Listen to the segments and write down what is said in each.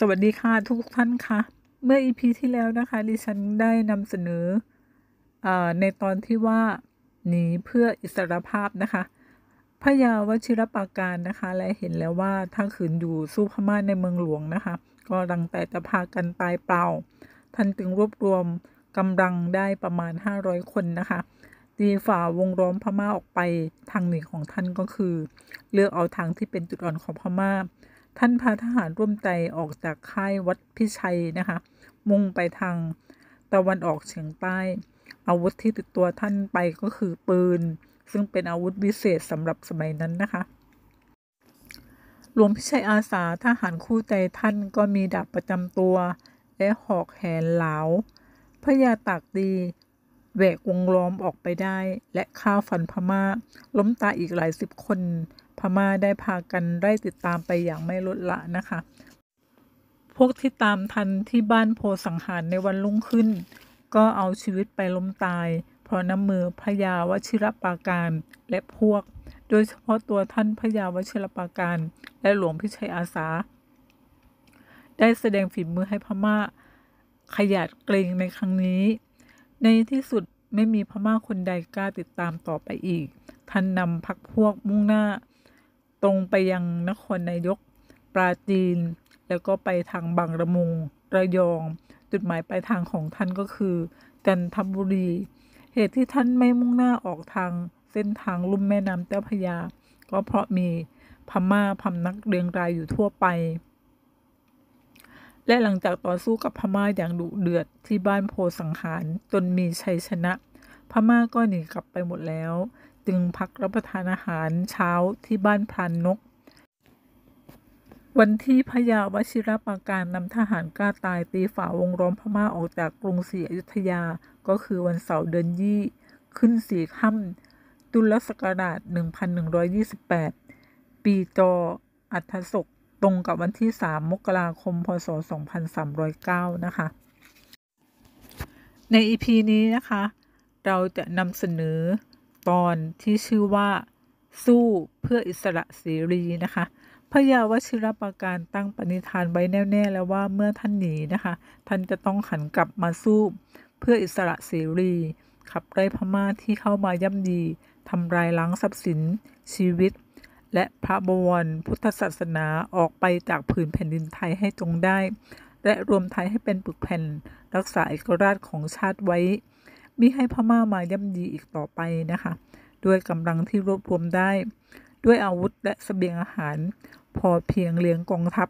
สวัสดีค่ะทุกท่านคะเมื่ออีพีที่แล้วนะคะดิฉันได้นำเสนออในตอนที่ว่าหนีเพื่ออิสรภาพนะคะพระยาวชิรปาการนะคะและเห็นแล้วว่าถ้าขืนอยู่สู้พม่าในเมืองหลวงนะคะ ก็รังแต่จะพากันตายเปล่า ท่านจึงรวบรวมกำลังได้ประมาณ 500 คนนะคะตีฝ่าวงล้อมพม่าออกไปทางหนึ่งของท่านก็คือ เลือกเอาทางที่เป็นจุดอ่อนของพม่าท่านพาทหารร่วมใจออกจากค่ายวัดพิชัยนะคะ มุ่งไปทางตะวันออกเฉียงใต้ อาวุธที่ติดตัวท่านไปก็คือปืน ซึ่งเป็นอาวุธวิเศษสำหรับสมัยนั้นนะคะหลวงพิชัยอาสาทหารคู่ใจท่านก็มีดาบประจำตัว และหอกแหนเหลาพระยาตากดีแหวกวงล้อมออกไปได้ และข้าวฟันพมา่า ล้มตายอีกหลายสิบคนพม่าได้พากันไล่ติดตามไปอย่างไม่ลดละนะคะ พวกที่ตามทันที่บ้านโพสังหารในวันรุ่ง ขึ้น ก็เอาชีวิตไปล้มตาย เพราะน้ำมือพยาวชิรปาการและพวก โดยเฉพาะตัวท่านพยาวชิรปาการและหลวงพิชัยอาสา ได้แสดง ฝี มือให้พม่าขยาดเกรงในครั้งนี้ ในที่สุดไม่มีพม่าคนใดกล้าติดตามต่อไปอีกท่านนำพักพวกมุ่งหน้าตรงไปยังนครนายกปราจีน แล้วก็ไปทางบางระมุงระยอง จุดหมายปลายทางของท่านก็คือจันทบบุรี เหตุที่ท่านไม่มุ่งหน้าออกทาง เส้นทางลุ่มแม่น้ำเจ้าพยา ก็เพราะมีพม่าพำนักเรียงรายอยู่ทั่วไป และหลังจากต่อสู้กับพม่าอย่างดุเดือดที่บ้านโพสังหารจนมีชัยชนะ พม่าก็หนีกลับไปหมดแล้วจึงพักรับประทานอาหารเช้าที่บ้านพรานนก วันที่พยาวชิรปราการนำทหารกล้าตายตีฝ่าวงร้อมพม่าออกจากกรุงศรีอยุธยา ก็คือวันเสาร์เดือนยี่ขึ้นสี่ค่ำตุลศักราช1128 ปีจออัฐศก ตรงกับวันที่ 3 มกราคมพศ2309 นะคะ ในอีพีนี้นะคะเราจะนำเสนอตอนที่ชื่อว่าสู้เพื่ออิสระเสรี นะคะพระยาวชิรประการตั้งปณิธานไว้แน่ๆแล้วว่าเมื่อท่านหนีนะคะ ท่านจะต้องหันกลับมาสู้ เพื่ออิสระเสรีขับไล่พม่าที่เข้ามาย่ำดีทำลายล้างทรัพย์สิน ชีวิต และพระบวรพุทธศาสนาออกไปจากผืนแผ่นดินไทยให้จงได้ และรวมไทยให้เป็นปึกแผ่น รักษาเอกราชของชาติไว้มิให้พม่ามาย่ำยีอีกต่อไปนะคะ ด้วยกำลังที่รวบรวมได้ ด้วยอาวุธและสเสบียงอาหารพอเพียงเลี้ยงกองทัพ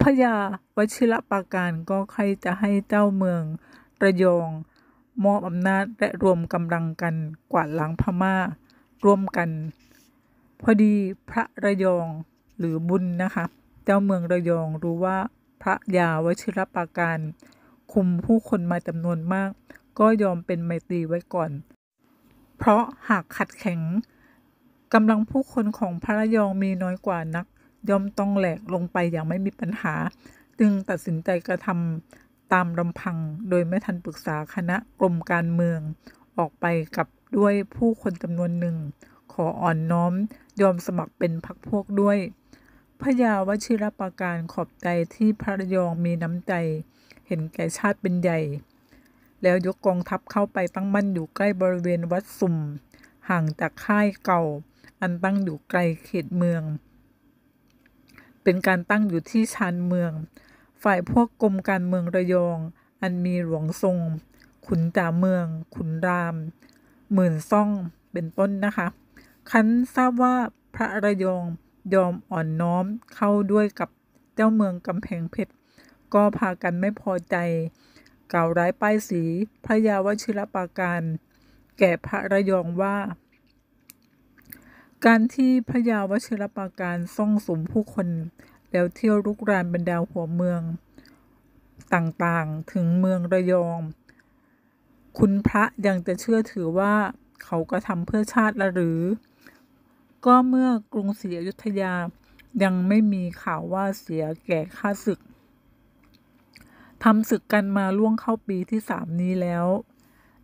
พญาวชิรปาการก็ใครจะให้เจ้าเมืองระยองมอบอำนาจและรวมกำลังกันกวาดล้างพมา่าร่วมกัน พอดีพระระยองหรือบุญนะคะเจ้าเมืองระยองรู้ว่าพระยาวชิรปาการคุมผู้คนมาจำนวนมาก ก็ยอมเป็นไมตรีไว้ก่อน เพราะหากขัดแข็งกำลังผู้คนของพระยองมีน้อยกว่านักย่อมต้องแหลกลงไปอย่างไม่มีปัญหา จึงตัดสินใจกระทำตามลำพังโดยไม่ทันปรึกษาคณะกรมการเมือง ออกไปกับด้วยผู้คนจำนวนหนึ่ง ขออ่อนน้อมยอมสมัครเป็นพักพวกด้วย พระยาวชิรประการขอบใจที่พระยองมีน้ำใจเห็นแก่ชาติเป็นใหญ่ แล้วยกกองทัพเข้าไปตั้งมั่นอยู่ใกล้บริเวณวัดสุ่มห่างจากค่ายเก่า อันตั้งอยู่ไกลเขตเมือง เป็นการตั้งอยู่ที่ชานเมือง ฝ่ายพวกกรมการเมืองระยอง อันมีหลวงทรง ขุนจ่าเมือง ขุนราม หมื่นซ่องเป็นต้นนะคะคันทราบว่าพระระยองยอมอ่อนน้อมเข้าด้วยกับเจ้าเมืองกำแพงเพชรก็พากันไม่พอใจกล่าวร้ายป้ายสีพระยาวชิรปาการ แก่พระระยองว่า การที่พระยาวชิรปาการซ่องสมผู้คน แล้วเที่ยวลุกรานบรรดาหัวเมือง ต่างๆถึงเมืองระยอง คุณพระยังจะเชื่อถือว่าเขากระทำเพื่อชาติหรือ ก็เมื่อกรุงศรีอยุธยายังไม่มีข่าวว่าเสียแก่ข้าศึกทำศึกกันมาล่วงเข้าปีที่สามนี้แล้ว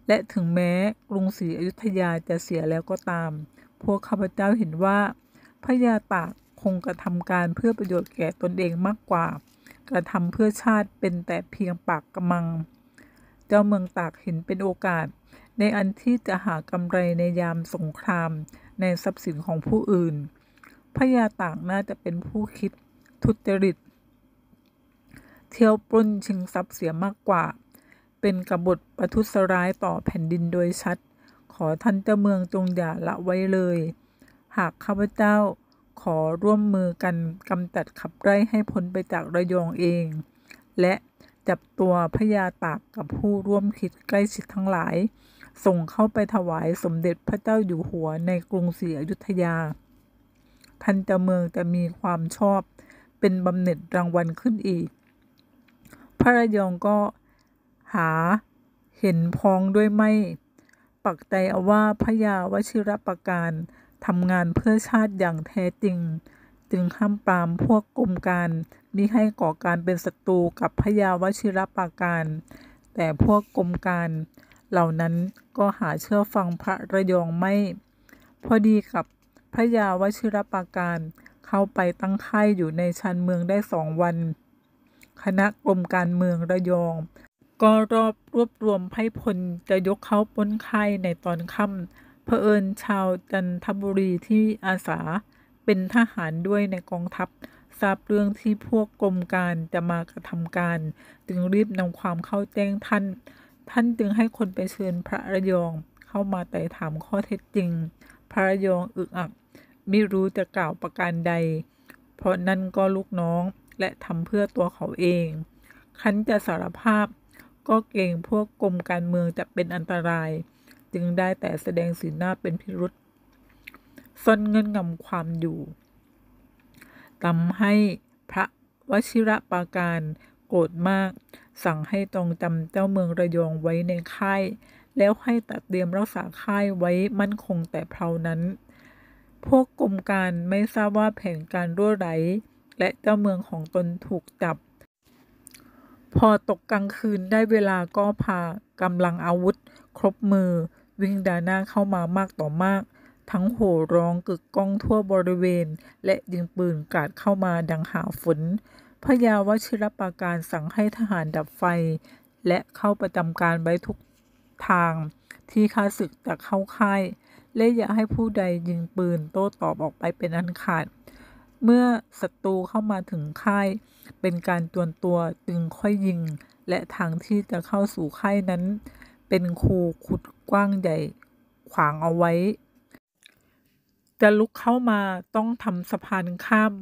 และถึงแม้กรุงศรีอยุธยาจะเสียแล้วก็ตาม พวกข้าพเจ้าเห็นว่าพระยาตากคงกระทำการเพื่อประโยชน์แก่ตนเองมากกว่า กระทำเพื่อชาติเป็นแต่เพียงปากกระมัง เจ้าเมืองตากเห็นเป็นโอกาส ในอันที่จะหากำไรในยามสงครามในทรัพย์สินของผู้อื่น พระยาตากน่าจะเป็นผู้คิดทุจริตเที่ยวปล้นชิงทรัพย์เสียมากกว่า เป็นกบฏประทุษร้ายต่อแผ่นดินโดยชัด ขอท่านเจ้าเมืองจงอย่าละไว้เลย หากข้าพเจ้าขอร่วมมือกันกำจัดขับไล่ให้พ้นไปจากระยองเอง และจับตัวพญาตากกับผู้ร่วมคิดใกล้ชิดทั้งหลาย ส่งเข้าไปถวายสมเด็จพระเจ้าอยู่หัวในกรุงศรีอยุธยา ท่านเจ้าเมืองจะมีความชอบเป็นบำเหน็จรางวัลขึ้นอีกพระยองก็หาเห็นพ้องด้วยไม่ ปักใจเอาว่าพระยาวชิรประการทำงานเพื่อชาติอย่างแท้จริงจึงห้ามปรามพวกกลุ่มการมิให้ก่อการเป็นศัตรูกับพระยาวชิรประการ แต่พวกกลุ่มการ เหล่านั้นก็หาเชื่อฟังพระระยองไม่ พอดีกับพระยาวชิรประการเข้าไปตั้งค่ายอยู่ในชันเมืองได้สองวันคณะกรมการเมืองระยอง ก็รอบรวบรวมไพ่พลจะยกเขาป้นข่ในตอนค่ำเผอิญชาวจันทบุรีที่อาสาเป็นทหารด้วยในกองทัพ ทราบเรื่องที่พวกกรมการจะมากระทำการ จึงรีบนำความเข้าแจ้งท่าน ท่านจึงให้คนไปเชิญพระระยองเข้ามาไต่ถามข้อเท็จจริง พระระยองอึกอัก ไม่รู้จะกล่าวประการใด เพราะนั่นก็ลูกน้องและทำเพื่อตัวเขาเอง คันจะสารภาพก็เกรงพวกกรมการเมืองจะเป็นอันตราย จึงได้แต่แสดงสีหน้าเป็นพิรุษซ่อนเงินงำความอยู่ทำให้พระวชิระปาการโกรธมาก สั่งให้ตรงจำเจ้าเมืองระยองไว้ในค่าย แล้วให้ตัดเตรียมรักษาค่ายไว้มั่นคงแต่เพลานั้น พวกกรมการไม่ทราบว่าแผนการรั่วไหลและเจ้าเมืองของตนถูกจับ พอตกกลางคืนได้เวลาก็พากำลังอาวุธ ครบมือ วิ่งดาหน้าเข้ามามากต่อมาก ทั้งโห่ร้องกึกก้องทั่วบริเวณ และยิงปืนกาดเข้ามาดังหาฝนพยาวชิรปาการสั่งให้ทหารดับไฟ และเข้าประจำการไว้ทุกทางที่ข้าศึกจะเข้าค่าย และอย่าให้ผู้ใดยิงปืนโต้ตอบออกไปเป็นอันขาดเมื่อศัตรูเข้ามาถึงค่าย เป็นการจวนตัวจึงค่อยยิง และทางที่จะเข้าสู่ค่ายนั้นเป็น คูขุดกว้างใหญ่ขวางเอาไว้ จะลุกเข้ามาต้องทำสะพานข้าม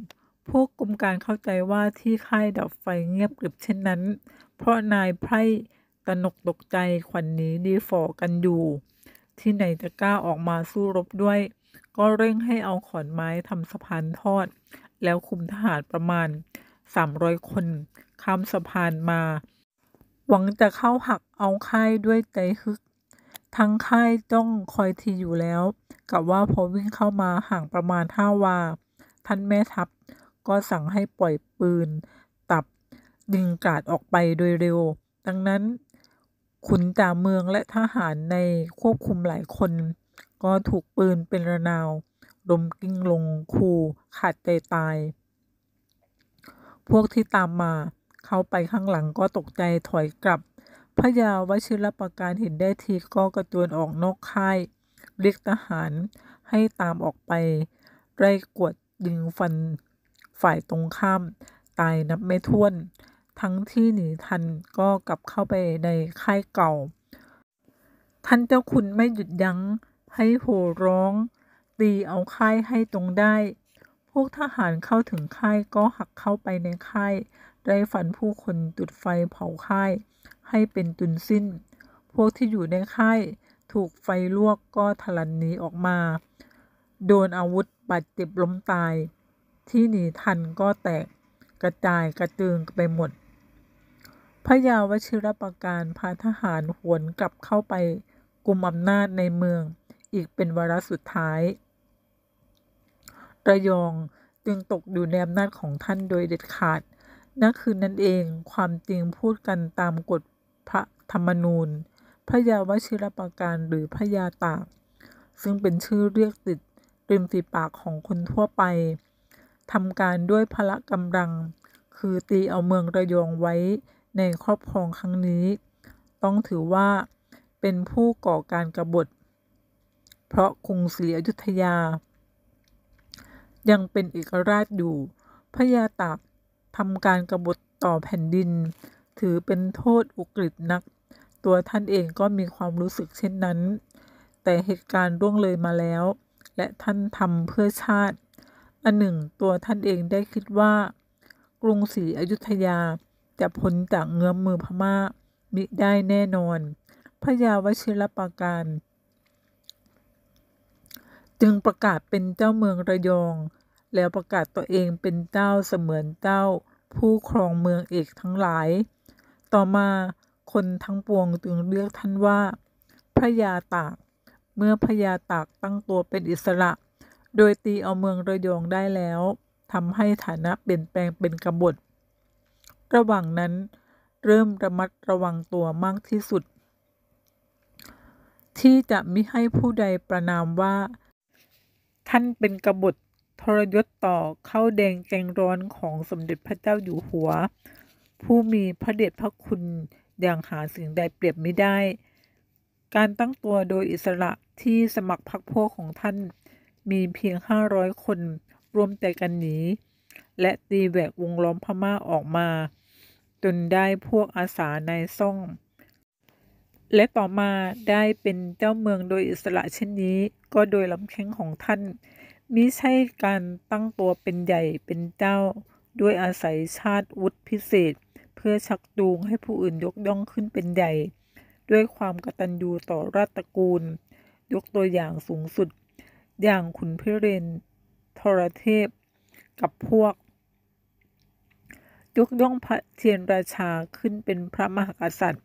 พวกกรมการเข้าใจว่าที่ค่ายดับไฟเงียบกริบเช่นนั้น เพราะนายไพร่ตนกตกใจขวัญนนี้ดีฟอกันอยู่ ที่ไหนจะกล้าออกมาสู้รบด้วยก็เร่งให้เอาขอนไม้ทำสะพานทอด แล้วคุมทหารประมาณ 300 คนข้ามสะพานมา หวังจะเข้าหักเอาค่ายด้วยใจฮึก ทั้งค่ายต้องคอยทีอยู่แล้ว กับว่าพอวิ่งเข้ามาห่างประมาณห้าวา ท่านแม่ทัพก็สั่งให้ปล่อยปืนตับดึงกาดออกไปโดยเร็ว ดังนั้น ขุนจ่าเมืองและทหารในควบคุมหลายคนก็ถูกปืนเป็นระนาว ลมกิ้งลงคู ขาดใจตาย พวกที่ตามมา เข้าไปข้างหลังก็ตกใจถอยกลับพระยาวชิรประการเห็นได้ที ก็กระจวนออกนอกค่าย เรียกทหารให้ตามออกไป ไร่กวดยิงฟันฝ่ายตรงข้าม ตายนับไม่ถ้วน ทั้งที่หนีทันก็กลับเข้าไปในค่ายเก่า ท่านเจ้าคุณไม่หยุดยัง้งให้โห่ร้อง ตีเอาค่ายให้ตรงได้ พวกทหารเข้าถึงค่ายก็หักเข้าไปในค่าย ได้ฝันผู้คนจุดไฟเผาค่าย ให้เป็นตุนสิ้น พวกที่อยู่ในค่ายถูกไฟลวกก็ทลันหนีออกมา โดนอาวุธบาดเจ็บล้มตาย ที่หนีทันก็แตกกระจายกระเจงไปหมด พระยาวชิรประการพาทหารหวนกลับเข้าไปกลุ่มอำนาจในเมืองอีกเป็นวาระสุดท้าย ระยองจึงตกอยู่ในอำนาจของท่านโดยเด็ดขาด นั่นคือนั่นเอง ความจริงพูดกันตามกฎพระธรรมนูญ พระยาวชิรประการหรือพระยาตาก ซึ่งเป็นชื่อเรียกติดริมฝีปากของคนทั่วไป ทำการด้วยพละกำลัง คือตีเอาเมืองระยองไว้ในครอบครองครั้งนี้ ต้องถือว่าเป็นผู้ก่อการกรบฏเพราะกรุงศรีอยุธยา ยังเป็นเอกราชอยู่ พระยาตากทำการกรบฏต่อแผ่นดิน ถือเป็นโทษอุกฤษนัก ตัวท่านเองก็มีความรู้สึกเช่นนั้น แต่เหตุการณ์ร่วงเลยมาแล้ว และท่านทำเพื่อชาติอันหนึ่งตัวท่านเองได้คิดว่า กรุงศรีอยุธยาจะพ้นจากเงื้อมมือพมา่ามิได้แน่นอนพระยาวชิรปาการจึงประกาศเป็นเจ้าเมืองระยอง แล้วประกาศตัวเองเป็นเจ้าเสมือนเจ้า ผู้ครองเมืองเอกทั้งหลาย ต่อมาคนทั้งปวงจึงเรียกท่านว่าพระยาตาก เมื่อพระยาตากตั้งตัวเป็นอิสระ โดยตีเอาเมืองระยองได้แล้ว ทำให้ฐานะเปลี่ยนแปลงเป็นกบฏ ระหว่างนั้นเริ่มระมัดระวังตัวมากที่สุด ที่จะไม่ให้ผู้ใดประนามว่าท่านเป็นกบฏทรยศต่อข้าวแดงแกงร้อนของสมเด็จพระเจ้าอยู่หัว ผู้มีพระเดชพระคุณอย่างหาสิ่งใดเปรียบไม่ได้ การตั้งตัวโดยอิสระที่สมัครพรรคพวกของท่านมีเพียง 500 คนรวมแต่กันหนีและตีแหวกวงล้อมพม่าออกมา จนได้พวกอาสาในซ่องและต่อมาได้เป็นเจ้าเมืองโดยอิสระเช่นนี้ ก็โดยลำแข้งของท่านมิใช่การตั้งตัวเป็นใหญ่เป็นเจ้าด้วยอาศัยชาติวุฒิพิเศษ เพื่อชักจูงให้ผู้อื่นยกย่องขึ้นเป็นใหญ่ ด้วยความกตัญญูต่อราชตระกูล ยกตัวอย่างสูงสุด อย่างขุนพิเรนทรเทพกับพวก ยกย่องพระเทียนราชาขึ้นเป็นพระมหากษัตริย์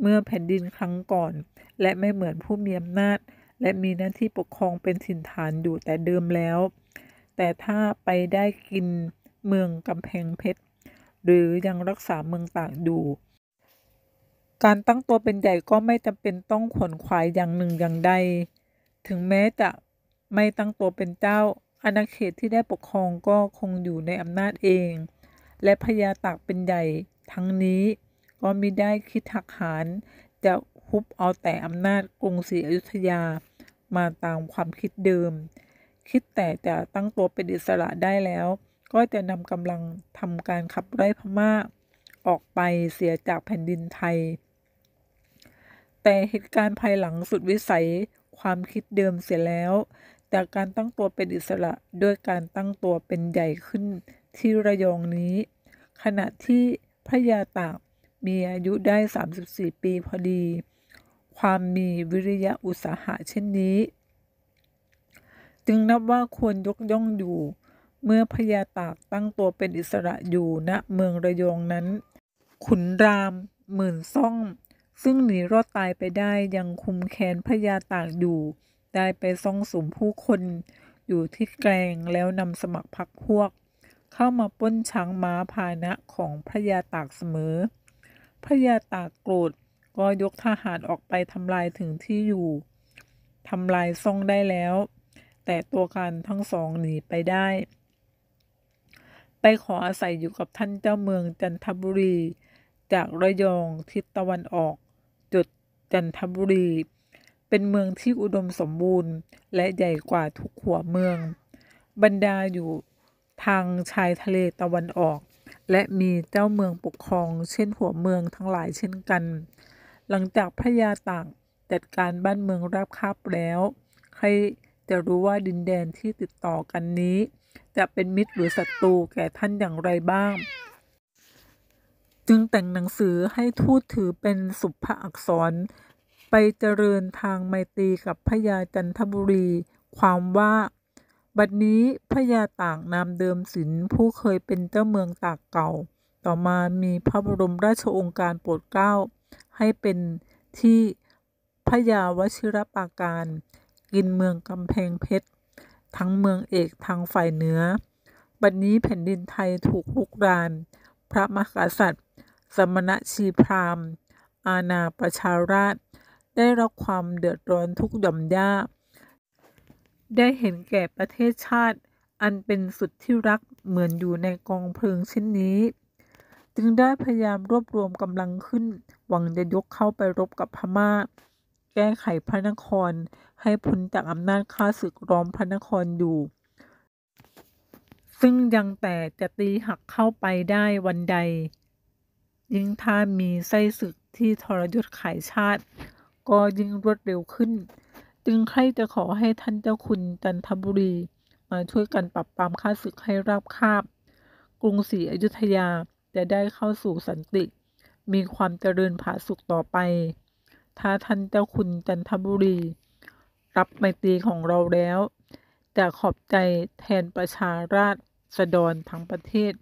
เมื่อแผ่นดินครั้งก่อน และไม่เหมือนผู้มีอำนาจ และมีหน้าที่ปกครองเป็นถิ่นฐานอยู่แต่เดิมแล้ว แต่ถ้าไปได้กินเมืองกำแพงเพชรหรือยังรักษาเมืองต่างอยู่ การตั้งตัวเป็นใหญ่ก็ไม่จำเป็นต้องขวนขวายอย่างหนึ่งอย่างใด ถึงแม้จะไม่ตั้งตัวเป็นเจ้าอาณาเขตที่ได้ปกครองก็คงอยู่ในอำนาจเอง และพญาตากเป็นใหญ่ทั้งนี้ก็มิได้คิดหักหานจะฮุบ เอา แต่อำนาจกรุงศรีอยุธยา มาตามความคิดเดิม คิดแต่ จะ ตั้งตัวเป็นอิสระได้แล้ว ก็จะนำกำลังทำการขับไล่พม่า ออกไปเสียจากแผ่นดินไทย แต่เหตุการณ์ภายหลังสุดวิสัย ความคิดเดิมเสีย แล้ว จากการตั้งตัวเป็นอิสระด้วยการตั้งตัวเป็นใหญ่ขึ้นที่ระยองนี้ ขณะที่พระยาตากมีอายุได้ 34 ปีพอดี ความมีวิริยะอุตสาหะเช่นนี้ จึงนับว่าควรยกย่องอยู่ เมื่อพญาตากตั้งตัวเป็นอิสระอยู่ณนะเมืองระยองนั้น ขุนรามหมื่นซ่อง ซึ่งหนีรอดตายไปได้ยังคุมแขนพญาตากอยู่ ได้ไปซ่องสมผู้คนอยู่ที่แกลงแล้วนำสมัครพรรคพวก เข้ามาป้นช้างม้าพานะของพระยาตากเสมอพระยาตากโกรธก็ยกทหารออกไปทำลายถึงที่อยู่ทำลายซ่องได้แล้ว แต่ตัวการทั้งสองหนีไปได้ไปขออาศัยอยู่กับท่านเจ้าเมืองจันทบุรี จากระยองทิศตะวันออกจุดจันทบุรี เป็นเมืองที่อุดมสมบูรณ์ และใหญ่กว่าทุกหัวเมือง บรรดาอยู่ทางชายทะเลตะวันออกและมีเจ้าเมืองปกครองเช่นหัวเมืองทั้งหลายเช่นกัน หลังจากพระยาต่างจัดการบ้านเมืองราบคาบแล้วใครจะรู้ว่าดินแดนที่ติดต่อกันนี้ จะเป็นมิตรหรือศัตรูแก่ท่านอย่างไรบ้าง จึงแต่งหนังสือให้ทูตถือเป็นสุภอักษร ไปเจริญทางไมตรีกับพระยาจันทบุรีความว่าบัดนี้พระยาต่างนามเดิมศิลผู้เคยเป็นเจ้าเมืองตากเก่า ต่อมามีพระบรมราชโองการโปรดเกล้า ให้เป็นที่พระยาวชิรปาการ กินเมืองกำแพงเพชรทั้งเมืองเอกทางฝ่ายเหนือ บัดนี้แผ่นดินไทยถูกลุกราน พระมหากษัตริย์ สมณะชีพราหมณ์อาณาประชาราช ได้รับความเดือดร้อนทุกย่อมยา้าได้เห็นแก่ประเทศชาติอันเป็นสุดที่รักเหมือนอยู่ในกองเพลิงเช่นนี้ จึงได้พยายามรวบรวมกำลังขึ้น หวังจะยกเข้าไปรบกับพมา่า แก้ไขพระนคร ให้พ้นจากอำนาจข้าศึกร้อมพระนครอยู่ ซึ่งยังแต่จะตีหักเข้าไปได้วันใด ยิ่งถ้ามีไส้ศึกที่ทรยศขายชาติ ก็ยิ่งรวดเร็วขึ้นจึงใครจะขอให้ท่านเจ้าคุณจันทบุรีมาช่วยกันปรับปรามข้าศึกให้ราบคาบกรุงศรีอยุธยาจะได้เข้าสู่สันติ มีความเจริญผาสุกต่อไป ถ้าท่านเจ้าคุณจันทบุรี รับไมตรีของเราแล้ว จะขอบใจแทนประชาราสดรทั้งประเทศ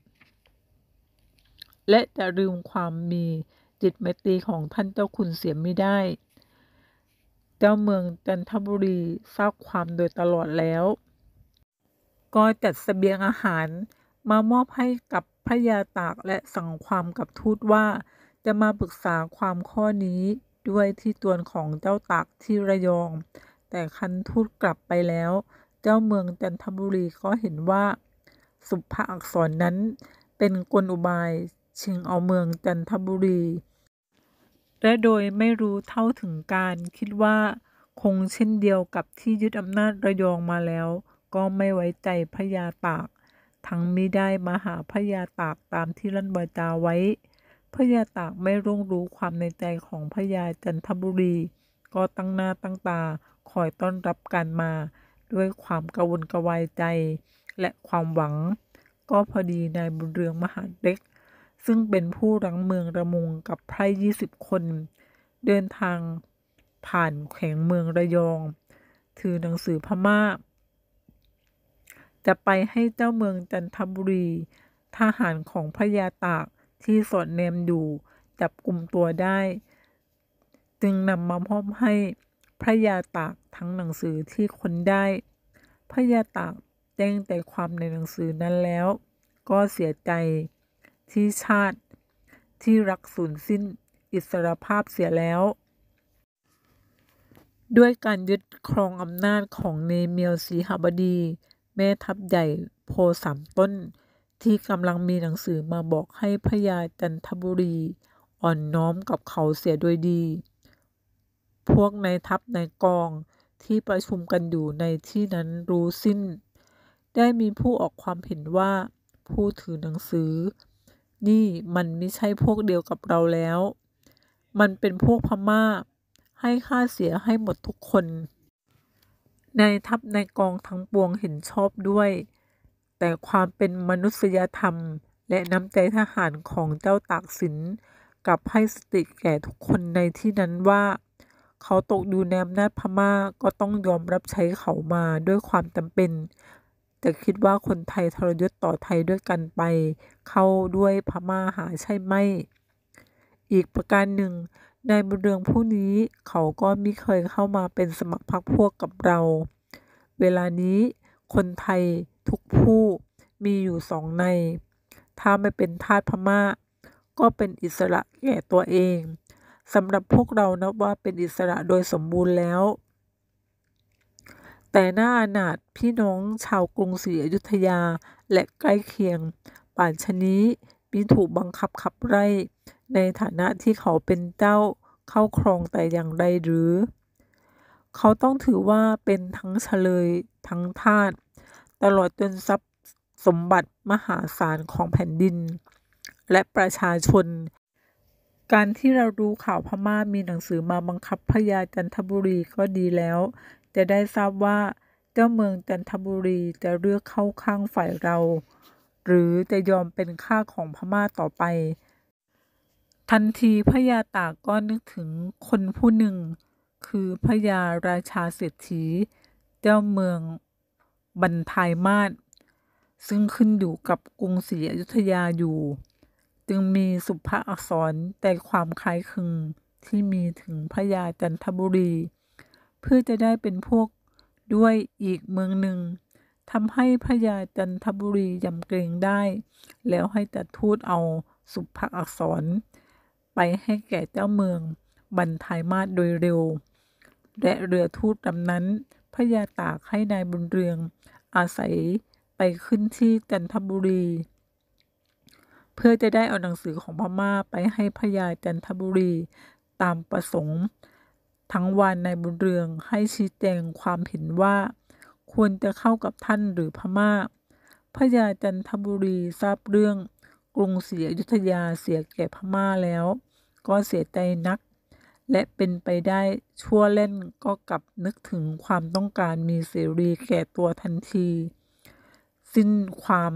และจะลืมความมีจิตไมตรีของท่านเจ้าคุณเสียไม่ได้เจ้าเมืองจันทบุรีทราบความโดยตลอดแล้ว ก็จัดสเสบียงอาหารมามอบให้กับพระยาตากและสั่งความกับทูตว่าจะมาปรึกษาความข้อนี้ด้วยที่ตวนของเจ้าตากที่ระยอง แต่คันทูตกลับไปแล้ว เจ้าเมืองจันทบุรีก็เห็นว่าสุภาอักษรนั้น เป็นกลอุบายชิงเอาเมืองจันทบุรีและโดยไม่รู้เท่าถึงการ คิดว่าคงเช่นเดียวกับที่ยึดอำนาจระยองมาแล้ว ก็ไม่ไว้ใจพญาตาก ทั้งมิได้มาหาพญาตากตามที่ลั่นบอยตาไว้พญาตากไม่รุ่งรู้ความในใจของพญาจันทบุรี ก็ตั้งหน้าตั้งตาคอยต้อนรับการมา ด้วยความกระวนกระวายใจและความหวัง ก็พอดีนายบุญเรืองมหาเด็กซึ่งเป็นผู้รังเมืองระมุงกับไพร่ยี่สิบคน เดินทางผ่านแขวงเมืองระยอง ถือหนังสือพมา่าจะไปให้เจ้าเมืองจันทบุรี ทหารของพระยาตากที่สอดแนมอยู่จับกลุ่มตัวได้ จึงนำมามอบให้พระยาตากทั้งหนังสือที่คนได้ พระยาตากแจ้งแต่ความในหนังสือนั้นแล้ว ก็เสียใจที่ชาติที่รักสูญสิ้นอิสรภาพเสียแล้ว ด้วยการยึดครองอำนาจของเนเมียวสีหบดี แม่ทัพใหญ่โพสามต้น ที่กำลังมีหนังสือมาบอกให้พญาจันทบุรีอ่อนน้อมกับเขาเสียโดยดี พวกนายทัพนายกองที่ประชุมกันอยู่ในที่นั้นรู้สิ้น ได้มีผู้ออกความเห็นว่าผู้ถือหนังสือนี่มันไม่ใช่พวกเดียวกับเราแล้ว มันเป็นพวกพมา่าให้ค่าเสียให้หมดทุกคนนายทัพนายกองทั้งปวงเห็นชอบด้วย แต่ความเป็นมนุษยธรรมและน้ำใจทหารของเจ้าตากสินกับให้สติแก่ทุกคนในที่นั้นว่า เขาตกดูแนมนาจพม่าก็ต้องยอมรับใช้เขามาด้วยความจำเป็นจะคิดว่าคนไทยทรยศต่อไทยด้วยกันไป เข้าด้วยพม่าหาใช่ไหมอีกประการหนึ่งนายบุญเรืองผู้นี้เขาก็ไม่เคยเข้ามาเป็นสมัครพรรคพวกกับเรา เวลานี้คนไทยทุกผู้มีอยู่สองใน ถ้าไม่เป็นทาสพมา่า ก็เป็นอิสระแก่ตัวเองสำหรับพวกเรานับว่าเป็นอิสระโดยสมบูรณ์แล้วแต่หน้าอนาถพี่น้องชาวกรุงศรีอยุธยาและใกล้เคียง ป่านชนี้มีถูกบังคับขับไล่ในฐานะที่เขาเป็นเจ้าเข้าครองแต่อย่างใดหรือ เขาต้องถือว่าเป็นทั้งเฉลยทั้งทาสตลอดจนทรัพย์สมบัติมหาศาลของแผ่นดิน และประชาชน การที่เราดูข่าวพม่ามีหนังสือมาบังคับพญาจันทบุรีก็ดีแล้วจะได้ทราบว่าเจ้าเมืองจันทบุรีจะเลือกเข้าข้างฝ่ายเรา หรือจะยอมเป็นข้าของพม่าต่อไป ทันทีพระยาตากก็นึกถึงคนผู้หนึ่งคือพระยาราชาเศรษฐีเจ้าเมืองบันทายมาศซึ่งขึ้นอยู่กับกรุงศรีอยุธยาอยู่ จึงมีสุภาอักษรแต่ความคล้ายคลึงที่มีถึงพระยาจันทบุรีเพื่อจะได้เป็นพวกด้วยอีกเมืองหนึ่งทำให้พระยาจันทบุรียำเกรงได้ แล้วให้จัดทูตเอาสุภอักษร ไปให้แก่เจ้าเมืองบรรทายมาศโดยเร็ว และเรือทูตลำนั้นพระยาตากให้นายบุญเรืองอาศัยไปขึ้นที่จันทบุรี เพื่อจะได้เอาหนังสือของพม่าไปให้พระยาจันทบุรีตามประสงค์ทั้งวันในบุญเรืองให้ชี้แจงความเห็นว่าควรจะเข้ากับท่านหรือพมา่า พระยาจันทบุรีทราบเรื่องกรุงศรีอยุธยาเสียแก่พม่าแล้วก็เสียใจนัก และเป็นไปได้ชั่วเล่นก็กลับนึกถึงความต้องการมีเสรีแก่ตัวทันทีสิ้นความ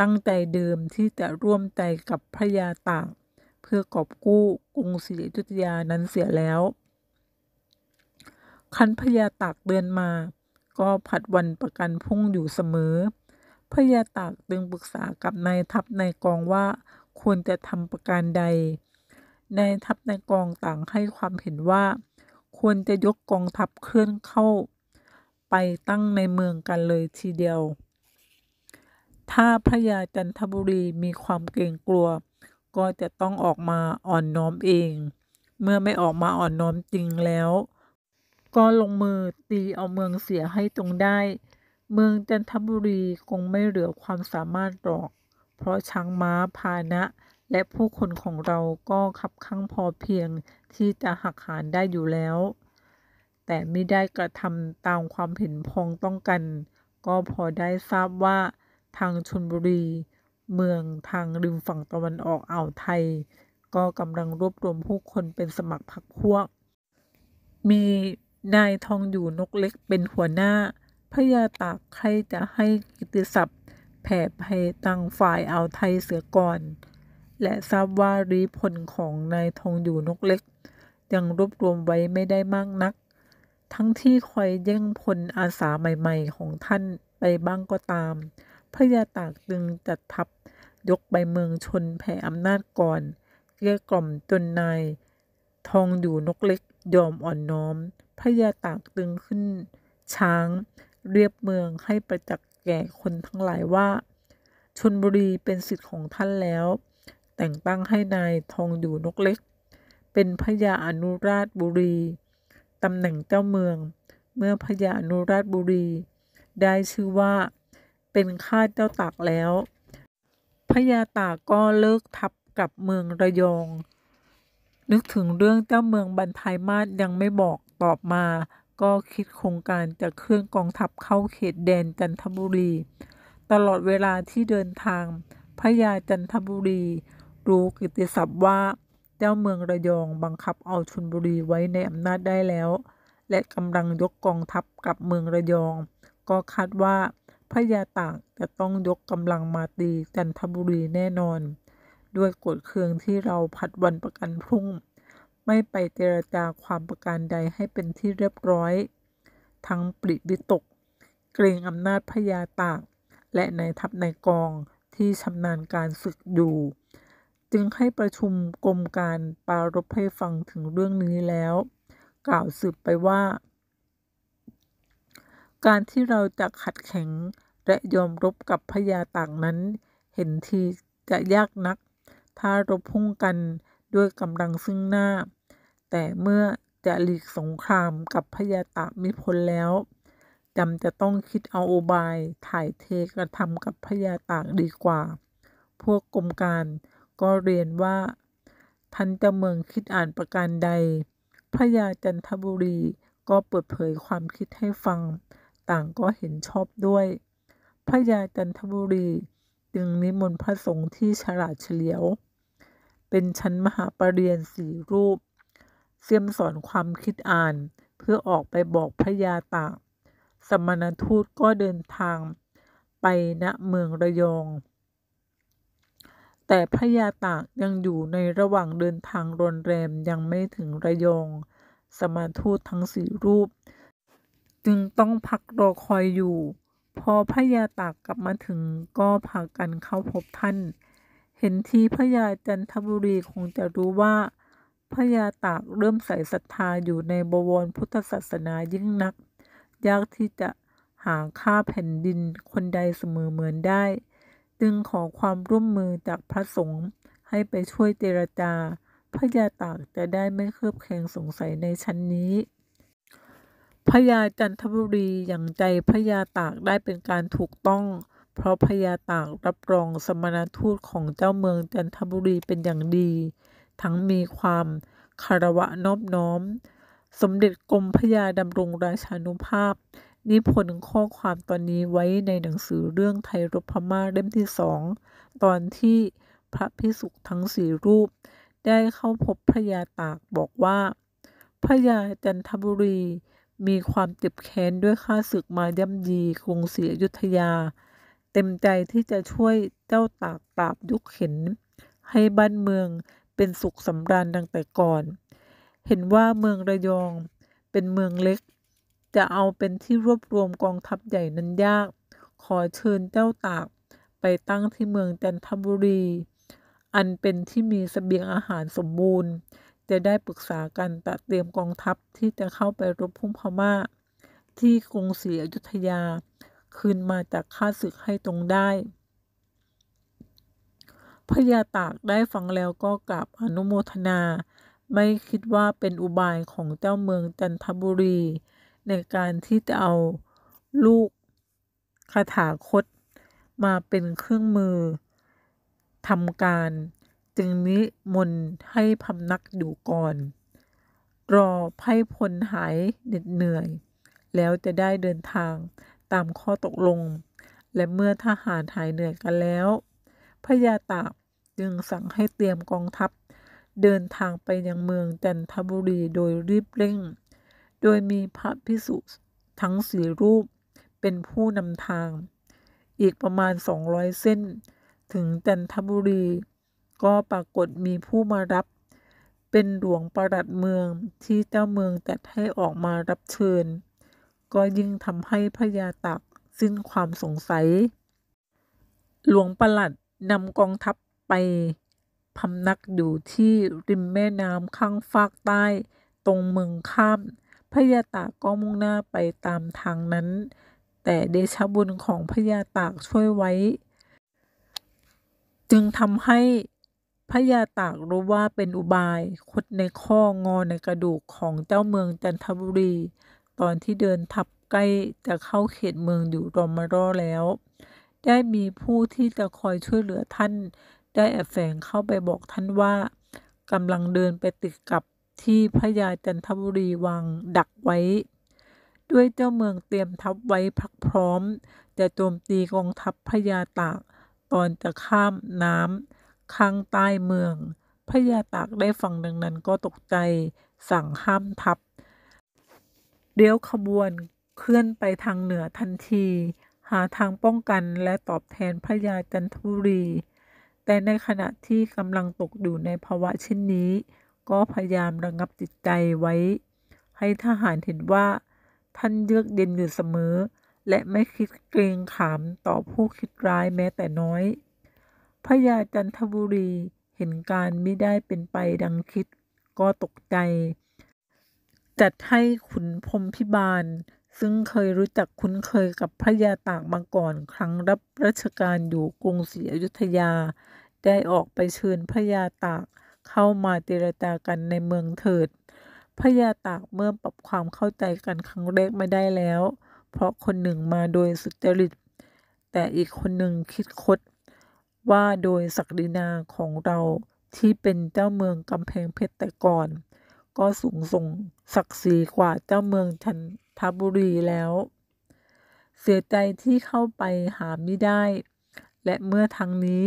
ตั้งใจเดิมที่จะร่วมใจกับพระยาต่าง เพื่อกอบกู้กรุงศรีอยุธยานั้นเสียแล้วคันพญาตากเดือนมา ก็ผัดวันประกันพุ่งอยู่เสมอพญาตากจึงปรึกษากับนายทัพนายกองว่าควรจะทำประการใดนายทัพนายกองต่างให้ความเห็นว่า ควรจะยกกองทัพเคลื่อนเข้า ไปตั้งในเมืองกันเลยทีเดียว ถ้าพระยาจันทบุรีมีความเกรงกลัว ก็จะต้องออกมาอ่อนน้อมเอง เมื่อไม่ออกมาอ่อนน้อมจริงแล้วก็ลงมือตีเอาเมืองเสียให้จงได้ เมืองจันทบุรีคงไม่เหลือความสามารถหรอก เพราะช้างม้าพานะ และผู้คนของเราก็ขับข้างพอเพียงที่จะหักหานได้อยู่แล้ว แต่ไม่ได้กระทำตามความเห็นพ้องต้องกัน ก็พอได้ทราบว่า ทางชนบุรี เมืองทางริมฝั่งตะวันออกอ่าวไทย ก็กำลังรวบรวมผู้คนเป็นสมัครพรรคพวก มีนายทองอยู่นกเล็กเป็นหัวหน้าพญาตากใครจะให้กิติศัพท์ แผ่ไพตั้งฝ่ายเอาไทยเสือก่อน และทราบว่ารีพลของนายทองอยู่นกเล็ก ยังรวบรวมไว้ไม่ได้มากนัก ทั้งที่คอยแย่งพลอาสาใหม่ ๆ ของท่านไปบ้างก็ตามพญาตากจึงจัดทัพยกไปเมืองชนแผ่อำนาจก่อนเกลี้ยกล่อมจนนาย ทองอยู่นกเล็กยอมอ่อนน้อมพระยาตากตึงขึ้นช้างเรียบเมืองให้ประจักษ์แก่คนทั้งหลายว่าชนบุรีเป็นสิทธิ์ของท่านแล้ว แต่งตั้งให้นายทองอยู่นกเล็ก เป็นพระยาอนุราชบุรีตำแหน่งเจ้าเมือง เมื่อพระยาอนุราชบุรี ได้ชื่อว่าเป็นข้าเจ้าตากแล้ว พระยาตากก็เลิกทับกับเมืองระยอง นึกถึงเรื่องเจ้าเมืองบันทายมาศยังไม่บอกตอบมา ก็คิดโครงการจะเคลื่อนกองทัพเข้าเขตแดนจันทบุรี ตลอดเวลาที่เดินทางพระยาจันทบุรี รู้กิติศัพท์ว่า เจ้าเมืองระยองบังคับเอาชนบุรีไว้ในอำนาจได้แล้ว และกำลังยกกองทัพกลับเมืองระยอง ก็คาดว่าพระยาต่างจะต้องยกกำลังมาตีจันทบุรีแน่นอน ด้วยกฎเคืองที่เราผัดวันประกันพรุ่งไม่ไปเจรจาความประการใดให้เป็นที่เรียบร้อย ทั้งปริวิตกเกรงอำนาจพญาตากและนายทัพนายกองที่ชำนาญการฝึกอยู่จึงให้ประชุมกรมการปรารบให้ฟังถึงเรื่องนี้แล้ว กล่าวสืบไปว่า การที่เราจะขัดแข็ง และยอมรบกับพญาตากนั้น เห็นทีจะยากนัก ถ้ารบพุ่งกันด้วยกำลังซึ่งหน้าแต่เมื่อจะหลีกสงครามกับพยาตะมิพลแล้ว จำจะต้องคิดเอาออบายถ่ายเทกระทำกับพยาตาดีกว่า พวกกรมการก็เรียนว่าท่านเจะเมืองคิดอ่านประการใด พระยาจันทบุรีก็เปิดเผยความคิดให้ฟัง ต่างก็เห็นชอบด้วย พระยาจันทบุรีจึงนิมนต์พระสงฆ์ที่ฉลาดเฉลียว เป็นชั้นมหาปรริญญาสี่รูปเสียมสอนความคิดอ่านเพื่อออกไปบอกพระยาตากสมณทูตก็เดินทางไปณเมืองระยอง แต่พระยาตากยังอยู่ในระหว่างเดินทางรนแรมยังไม่ถึงระยอง สมณทูตทั้งสี่รูป จึงต้องพักรอคอยอยู่ พอพระยาตากกลับมาถึงก็พากันเข้าพบท่าน เห็นทีพระยาจันทบุรีคงจะรู้ว่าพระยาตากเริ่มใส่ศรัทธาอยู่ในบวรพุทธศาสนายิ่งนัก ยากที่จะหาค่าแผ่นดินคนใดเสมอเหมือนได้ จึงขอความร่วมมือจากพระสงฆ์ให้ไปช่วยเจรจาพระยาตากจะได้ไม่เครือบแคลงสงสัยในชั้นนี้พญาจันทบุรีอย่างใจพญาตากได้เป็นการถูกต้อง เพราะพญาตากรับรองสมณทูตของเจ้าเมืองจันทบุรีเป็นอย่างดีทั้งมีความคารวะนอบน้อม สมเด็จกรมพระยาดำรงราชานุภาพนิพนธ์ข้อความตอนนี้ไว้ในหนังสือเรื่องไทยรบพม่าเล่มที่สอง ตอนที่พระพิสุทั้งสี่รูป ได้เข้าพบพระยาตากบอกว่า พระยาจันทบุรีมีความเจ็บแค้นด้วยข้าศึกมาย่ำยีกรุงศรีอยุธยา เต็มใจที่จะช่วยเจ้าตากปราบยุคเข็นให้บ้านเมืองเป็นสุขสำราญดังแต่ก่อน เห็นว่าเมืองระยองเป็นเมืองเล็ก จะเอาเป็นที่รวบรวมกองทัพใหญ่นั้นยาก ขอเชิญเจ้าตากไปตั้งที่เมืองจันทบุรี อันเป็นที่มีสเสบียงอาหารสมบูรณ์ จะได้ปรึกษากันตัดเตรียมกองทัพที่จะเข้าไปรบพุ่มพมา่าที่กรุงศรีอยุธยาคืนมาจากข้าศึกให้ตรงได้พญาตากได้ฟังแล้วก็กราบอนุโมทนาไม่คิดว่าเป็นอุบายของเจ้าเมืองจันทบุรี ในการที่จะเอาลูกคาถาคต มาเป็นเครื่องมือทำการ จึงนิมนต์ให้พำนักอยู่ก่อน รอไพ่พลหายเหน็ดเหนื่อย แล้วจะได้เดินทางตามข้อตกลง และเมื่อทหารหายเหนื่อยกันแล้วพญาตากจึงสั่งให้เตรียมกองทัพ เดินทางไปยังเมืองจันทบุรีโดยรีบเร่ง โดยมีพระพิสุทั้งสี่รูปเป็นผู้นำทาง อีกประมาณ 200 เส้น ถึงจันทบุรี ก็ปรากฏมีผู้มารับเป็นหลวงประหลัดเมืองที่เจ้าเมืองจัดให้ออกมารับเชิญ ก็ยิ่งทำให้พญาตัก สิ้นความสงสัย หลวงประหลัดนำกองทัพไป พำนักอยู่ที่ริมแม่น้ำข้างฟากใต้ตรงเมืองข้ามพญาตากก็มุ่งหน้าไปตามทางนั้น แต่เดชบุญ ของพญาตากช่วยไว้ จึงทำให้พญาตากรู้ว่าเป็นอุบายคดในข้องอในกระดูกของเจ้าเมืองจันทบุรี ตอนที่เดินทับใกล้จะเข้าเขตเมืองอยู่ รอมารอแล้ว ได้มีผู้ที่จะคอยช่วยเหลือท่านได้แอบแฝงเข้าไปบอกท่านว่ากำลังเดินไปติดกับที่พระยาจันทบุรีวังดักไว้ ด้วยเจ้าเมืองเตรียมทัพไว้พักพร้อม จะโจมตีกองทัพพระยาตากตอนจะข้ามน้ำข้างใต้เมืองพระยาตากได้ฟังดังนั้นก็ตกใจสั่งห้ามทัพเดี๋ยวขบวนเคลื่อนไปทางเหนือทันที หาทางป้องกันและตอบแทนพระยาจันทบุรีแต่ในขณะที่กำลังตกอยู่ในภาวะเช่นนี้ ก็พยายามระงงับจิตใจไว้ ให้ทหารเห็นว่า ท่านเยือกเย็นอยู่เสมอ และไม่คิดเกรงขามต่อผู้คิดร้ายแม้แต่น้อย พระยาจันทบุรีเห็นการไม่ได้เป็นไปดังคิดก็ตกใจ จัดให้ขุนพรมพิบาลซึ่งเคยรู้จักคุ้นเคยกับพระยาตากมาก่อนครั้งรับราชการอยู่กรุงศรีอยุธยา ได้ออกไปเชิญพระยาตากเข้ามาเจรจากันในเมืองเถิด พระยาตากเมื่อปรับความเข้าใจกันครั้งแรกไม่ได้แล้ว เพราะคนหนึ่งมาโดยสุจริต แต่อีกคนหนึ่งคิดคด ว่าโดยศักดินาของเราที่เป็นเจ้าเมืองกำแพงเพชรแต่ก่อน ก็สูงส่งศักดิ์ศรีกว่าเจ้าเมืองชั้นพบุรีแล้ว เสียใจที่เข้าไปหาไม่ได้ และเมื่อทางนี้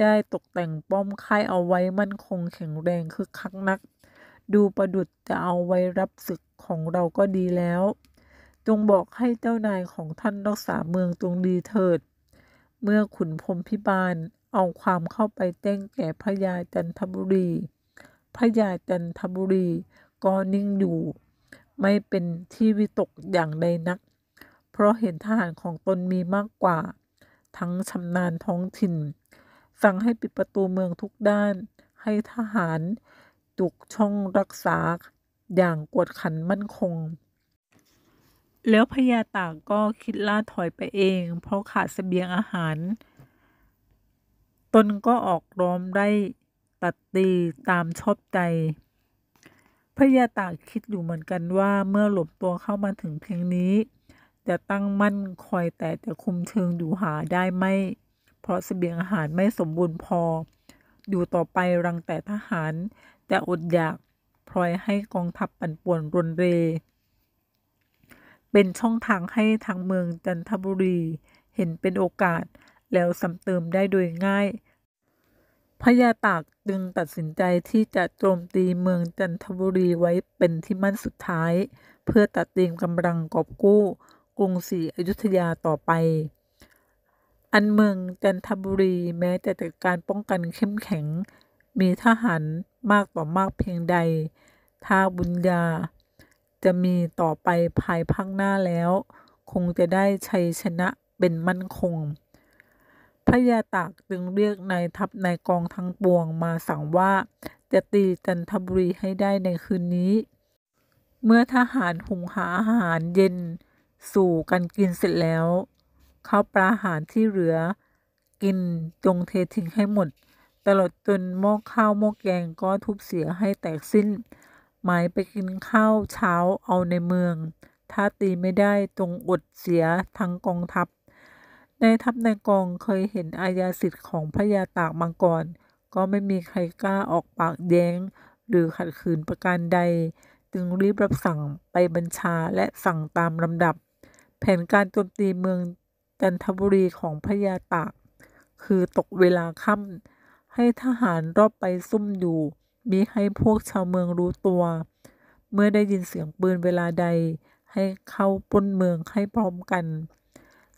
ได้ตกแต่งป้อมค่ายเอาไว้มั่นคงแข็งแรงคึกคักนัก ดูประดุดจะเอาไว้รับศึกของเราก็ดีแล้ว จงบอกให้เจ้านายของท่านรักษาเมืองจงดีเถิด เมื่อขุนพรมพิบาลเอาความเข้าไปแจ้งแก่พระยาจันทบุรี พระยาจันทบุรีก็นิ่งอยู่ไม่เป็นที่วิตกอย่างใดนัก เพราะเห็นทหารของตนมีมากกว่า ทั้งชำนาญท้องถิ่น สั่งให้ปิดประตูเมืองทุกด้าน ให้ทหารจุกช่องรักษา อย่างกวดขันมั่นคง แล้วพญาตากก็คิดล่าถอยไปเอง เพราะขาดสเสบียงอาหาร ตนก็ออกร้อมได้ ตัดตีตามชอบใจพระยาตาคิดอยู่เหมือนกันว่าเมื่อหลบตัวเข้ามาถึงเพียงนี้ จะตั้งมั่นคอยแต่จะคุมเชิงอยู่หาได้ไม่ เพราะเสบียงอาหารไม่สมบูรณ์พออยู่ต่อไปรังแต่ทหาร จะอดอยากพลอยให้กองทัพปั่นป่วนรนเร เป็นช่องทางให้ทางเมืองจันทบุรีเห็นเป็นโอกาสแล้วสำเติมได้โดยง่ายพญาตากจึงตัดสินใจที่จะโจมตีเมืองจันทบุรีไว้เป็นที่มั่นสุดท้าย เพื่อตัดเตรียมกำลังกอบกู้กรุงศรีอยุธยาต่อไป อันเมืองจันทบุรีแม้จะจัดการป้องกันเข้มแข็ง มีทหารมากต่อมากเพียงใดถ้าบุญญา จะมีต่อไปภายภาคหน้าแล้ว คงจะได้ชัยชนะเป็นมั่นคงพระยาตากจึงเรียกนายทัพนายกองทั้งปวงมาสั่งว่า จะตี จันทบุรีให้ได้ในคืนนี้ เมื่อทหารหุงหาอาหารเย็น สู่กันกินเสร็จแล้ว เขาปลาหารที่ เหลือ กินจงเททิ้งให้หมด ตลอดจนหม้อข้าวหม้อแกงก็ทุบเสียให้แตกสิ้น หมายไปกินข้าวเช้าเอาในเมือง ถ้าตีไม่ได้จงอดเสียทั้งกองทัพในทัพในกองเคยเห็นอาญาสิทธิ์ของพระยาตากมังกรก็ไม่มีใครกล้าออกปากแย้ง หรือขัดขืนประการใด จึงรีบรับสั่งไปบัญชาและสั่งตามลำดับ แผนการโจมตีเมืองจันทบุรีของพระยาตาก คือตกเวลาค่ำให้ทหารรอบไปซุ่มอยู่ มีให้พวกชาวเมืองรู้ตัว เมื่อได้ยินเสียงปืนเวลาใดให้เข้าป้นเมืองให้พร้อมกัน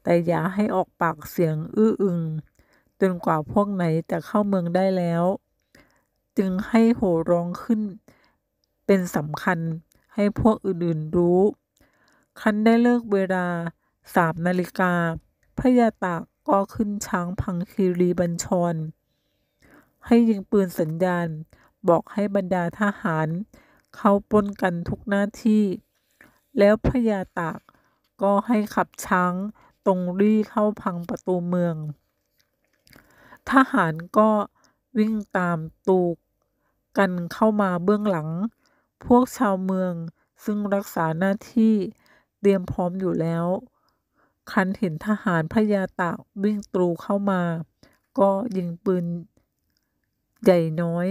แต่อย่าให้ออกปากเสียงอื้ออึงจนกว่าพวกไหนจะเข้าเมืองได้แล้ว จึงให้โห่ร้องขึ้นเป็นสำคัญให้พวกอื่นๆรู้ คันได้เลิกเวลาสามนาฬิกาพระยาตากก็ขึ้นช้างพังคีรีบัญชร ให้ยิงปืนสัญญาณบอกให้บรรดาทหาร เข้าปนกันทุกหน้าที่ แล้วพระยาตากก็ให้ขับช้างตรงรีเข้าพังประตูเมือง ทหารก็วิ่งตามตูกกันเข้ามาเบื้องหลัง พวกชาวเมืองซึ่งรักษาหน้าที่เตรียมพร้อมอยู่แล้ว คันเห็นทหารพญาตากวิ่งตรูเข้ามาก็ยิงปืนใหญ่น้อย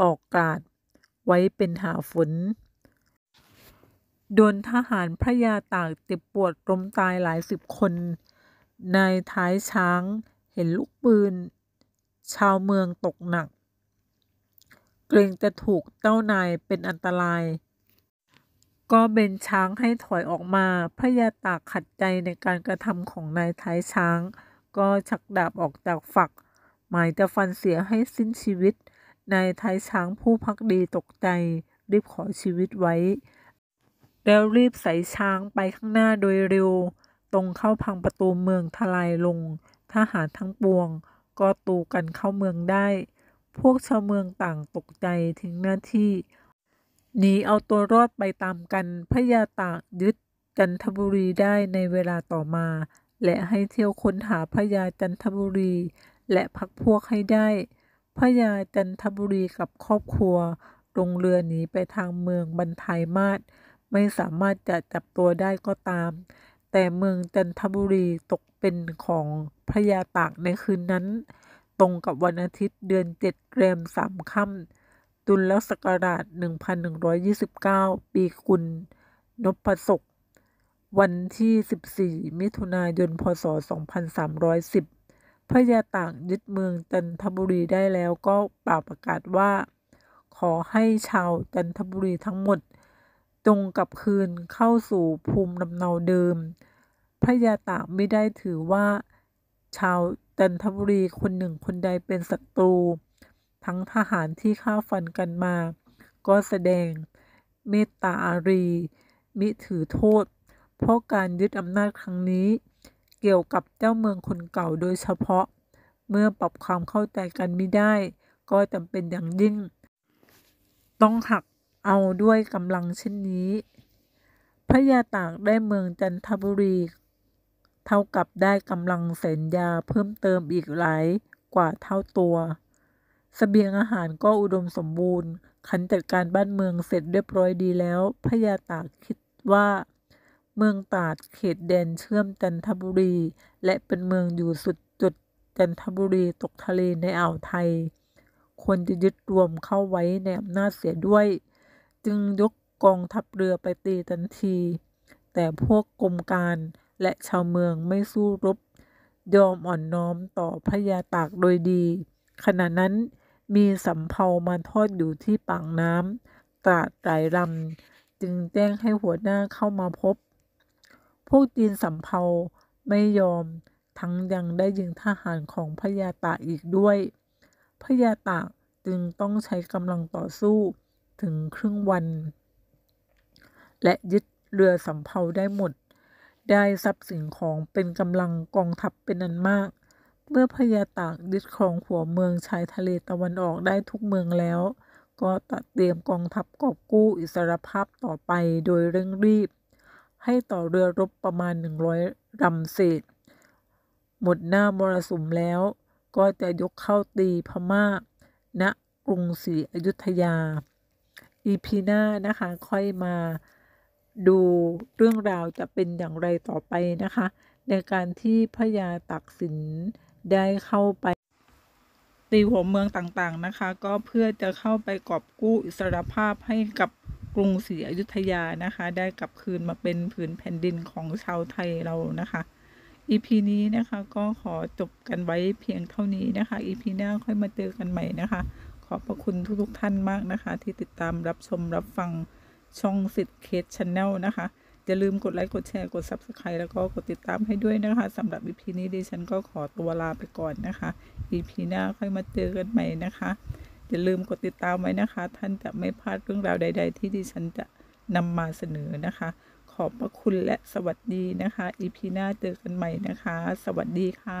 ออกกาดไว้เป็นหาฝนโดนทหารพระยาตากเจ็บปวดล้มตายหลายสิบคนนายท้ายช้างเห็นลูกปืน ชาวเมืองตกหนัก เกรงจะถูกเจ้านายเป็นอันตราย ก็เบนช้างให้ถอยออกมาพระยาตากขัดใจในการกระทำของนายท้ายช้าง ก็ชักดาบออกจากฝัก หมายจะฟันเสียให้สิ้นชีวิตนายท้ายช้างผู้พักดีตกใจรีบขอชีวิตไว้แล้วรีบใส่ช้างไปข้างหน้าโดยเร็ว ตรงเข้าพังประตูเมืองทลายลงทหารทั้งปวงก็ตูกันเข้าเมืองได้ พวกชาวเมืองต่างตกใจถึงหน้าที่หนีเอาตัวรอดไปตามกันพระยาตากยึดจันทบุรีได้ในเวลาต่อมา และให้เที่ยวค้นหาพระยาจันทบุรี และพักพวกให้ได้พระยาจันทบุรีกับครอบครัวลงเรือหนีไปทางเมืองบันทายมาศไม่สามารถจะจับตัวได้ก็ตาม แต่เมืองจันทบุรีตกเป็นของพระยาตากในคืนนั้น ตรงกับวันอาทิตย์เดือนเจ็ดเรมสามค่ำตุลศักราช1129 ปีกุลนพศก วันที่ 14 มิถุนายน พศ 2310 พระยาต่างยึดเมืองจันทบุรีได้แล้วก็ปราประกาศว่า ขอให้ชาวจันทบุรีทั้งหมดจงกลับคืนเข้าสู่ภูมิลำเนาเดิม พระยาตาไม่ได้ถือว่า ชาวจันทบุรีคนหนึ่งคนใดเป็นศัตรู ทั้งทหารที่ข้าฟันกันมา ก็แสดงเมตตาอารี มิถือโทษ เพราะการยึดอำนาจครั้งนี้ เกี่ยวกับเจ้าเมืองคนเก่าโดยเฉพาะ เมื่อปรับความเข้าใจกันไม่ได้ ก็จำเป็นอย่างยิ่ง ต้องหักเอาด้วยกำลังเช่นนี้พระยาตากได้เมืองจันทบุรีเท่ากับได้กำลังเสนยาเพิ่มเติมอีกหลาย กว่าเท่าตัวสเสบียงอาหารก็อุดมสมบูรณ์ ขันจัดการบ้านเมืองเสร็จเรียบร้อยดีแล้ว พระยาตากคิดว่า เมืองตาดเขตแดนเชื่อมจันทบุรี และเป็นเมืองอยู่สุดจุดจันทบุรีตกทะเลในอ่าวไทยควรจะยึดรวมเข้าไว้ในอำนาจเสียด้วยจึงยกกองทัพเรือไปตีทันที แต่พวกกรมการและชาวเมืองไม่สู้รบ ยอมอ่อนน้อมต่อพระยาตากโดยดี ขณะนั้น มีสำเภามาทอดอยู่ที่ปากน้ำตราดไลรลำจึงแจ้งให้หัวหน้าเข้ามาพบ พวกจีนสำเภาไม่ยอม ทั้งยังได้ยิงทหารของพระยาตากอีกด้วย พระยาตากจึงต้องใช้กำลังต่อสู้ถึงครึ่งวัน และยึดเรือสำเภาได้หมด ได้ทรัพย์สินของเป็นกำลังกองทัพเป็นอันมาก เมื่อพญาตากยึดครองหัวเมือง ชายทะเลตะวันออกได้ทุกเมืองแล้ว ก็ตัดเตรียมกองทัพกอบกู้อิสรภาพต่อไปโดยเร่งรีบ ให้ต่อเรือรบประมาณ 100ลำเศษ หมดหน้ามรสุมแล้ว ก็จะยกเข้าตีพมา่า ณกรุงศรีอยุธยาอีพีหน้านะคะค่อยมาดูเรื่องราวจะเป็นอย่างไรต่อไปนะคะ ในการที่พระยาตักสินได้เข้าไปตีหัวเมืองต่างๆนะคะ ก็เพื่อจะเข้าไปกอบกู้อิสรภาพให้กับกรุงศรีอยุธยานะคะ ได้กลับคืนมาเป็นผืนแผ่นดินของชาวไทยเรานะคะอีพีนี้นะคะก็ขอจบกันไว้เพียงเท่านี้นะคะอีพีหน้าค่อยมาเจอกันใหม่นะคะขอบพระคุณทุกๆ ท่านมากนะคะที่ติดตามรับชมรับฟังช่องสิทธิ์เคสชาแนลนะคะ อย่าลืมกดไลค์กดแชร์กด Subscribe แล้วก็กดติดตามให้ด้วยนะคะสำหรับอีพีนี้ดิฉันก็ขอตัวลาไปก่อนนะคะอีพีหน้าค่อยมาเจอกันใหม่นะคะอย่าลืมกดติดตามไว้นะคะ ท่านจะไม่พลาดเรื่องราวใด ๆ ที่ดิฉันจะนำมาเสนอนะคะ ขอบพระคุณและสวัสดีนะคะอีพีหน้าเจอกันใหม่นะคะสวัสดีค่ะ